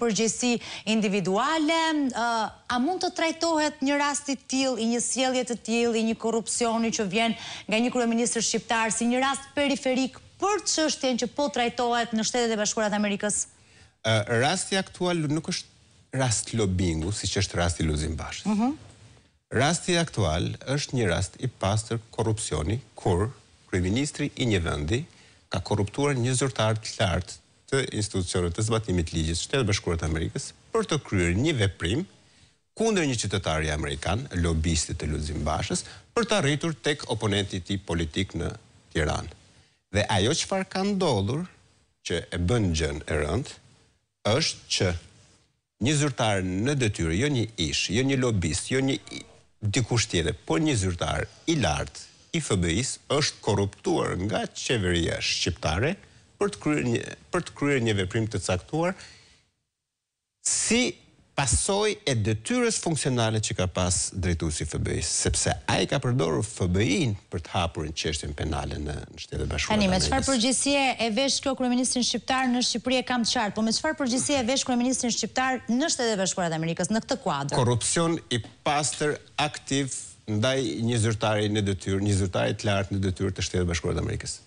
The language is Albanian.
përgjësi individuale. A mund të trajtohet një rastit tjil, i një sjeljet të tjil, i një korupcioni që vjen nga një kërëministrë shqiptarë, si një rast periferik për të qështjen që po trajtohet në shtetet e bashkurat Amerikës? Rasti aktual nuk është rast lobingu, si që është rasti luzim bashkës. Mhm. Rasti aktual është një rast i pastër korupcioni, kur kërëministri i një vëndi ka korruptuar një zërtar të lartë të institucionit të zbatimit ligjës shtetë bashkurët Amerikës për të kryrë një veprim kunder një qytetari Amerikan, lobistit të Luzim Bashës, për të arritur tek oponentit i politik në Tiran. Dhe ajo që farë ka ndodhur që e bën gjën e rënd, është që një zyrtar në dëtyrë, jo një ish, jo një lobist, jo një dikush tjede, po një zyrtar i lartë, i FBI-s, është korruptuar nga qeveria shqiptare, për të kryer një veprim të caktuar, si pasoj e dëtyrës funksionale që ka pas drejtu si FBI, sepse a i ka përdoru FBI-në për të hapur në qeshtën penale në shtetë e bashkurat. Ani, me qëfar përgjësie e vesh kjo kërë Shqiptar në Shqipëri e kam të qartë, po me qëfar përgjësie e vesh kërë Shqiptar në shtetë e bashkurat Amerikës në këtë kuadrë? Korupcion i pastër aktiv ndaj një zyrtari në dëtyrë, një zyrtari të lartë në dëtyrë të shtetë e Amerikës.